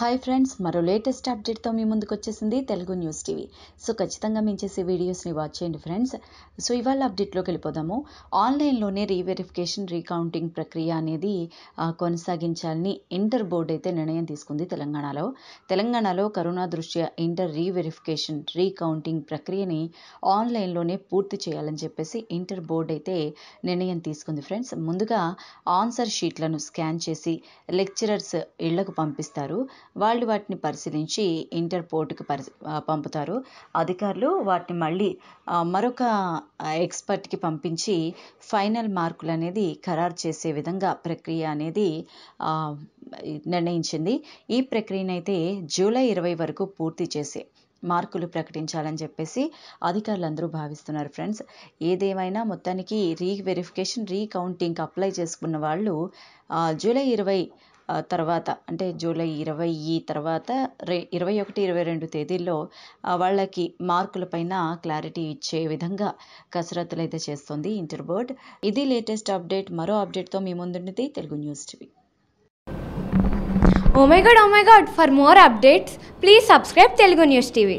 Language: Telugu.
హాయ్ ఫ్రెండ్స్ మరో లేటెస్ట్ అప్డేట్తో మీ ముందుకు వచ్చేసింది తెలుగు న్యూస్ టీవీ సో ఖచ్చితంగా మేము చేసే వీడియోస్ని వాచ్ చేయండి ఫ్రెండ్స్ సో ఇవాళ అప్డేట్లోకి వెళ్ళిపోదాము ఆన్లైన్లోనే రీవెరిఫికేషన్ రీకౌంటింగ్ ప్రక్రియ అనేది కొనసాగించాలని ఇంటర్ బోర్డు అయితే నిర్ణయం తీసుకుంది తెలంగాణలో తెలంగాణలో కరోనా దృష్ట్యా ఇంటర్ రీవెరిఫికేషన్ రీకౌంటింగ్ ప్రక్రియని ఆన్లైన్లోనే పూర్తి చేయాలని చెప్పేసి ఇంటర్ బోర్డు అయితే నిర్ణయం తీసుకుంది ఫ్రెండ్స్ ముందుగా ఆన్సర్ షీట్లను స్కాన్ చేసి లెక్చరర్స్ ఇళ్లకు పంపిస్తారు వాళ్ళు వాటిని పరిశీలించి ఇంటర్ పోర్టుకు పంపుతారు అధికారులు వాటిని మళ్ళీ మరొక ఎక్స్పర్ట్కి పంపించి ఫైనల్ మార్కులు అనేది ఖరారు చేసే విధంగా ప్రక్రియ అనేది నిర్ణయించింది ఈ ప్రక్రియనైతే జూలై ఇరవై వరకు పూర్తి చేసే మార్కులు ప్రకటించాలని చెప్పేసి అధికారులు అందరూ భావిస్తున్నారు ఫ్రెండ్స్ ఏదేమైనా మొత్తానికి రీ వెరిఫికేషన్ కౌంటింగ్ అప్లై చేసుకున్న వాళ్ళు జూలై ఇరవై తర్వాత అంటే జూలై ఇరవై తర్వాత రే ఇరవై ఒకటి ఇరవై రెండు తేదీల్లో వాళ్ళకి మార్కులపైన క్లారిటీ ఇచ్చే విధంగా కసరత్తులు అయితే చేస్తుంది ఇంటర్ బోర్డ్ ఇది లేటెస్ట్ అప్డేట్ మరో అప్డేట్తో మీ ముందుండేది తెలుగు న్యూస్ టీవీ ఓమేగాడ్ ఓమేగాడ్ for more updates please subscribe Telugu news TV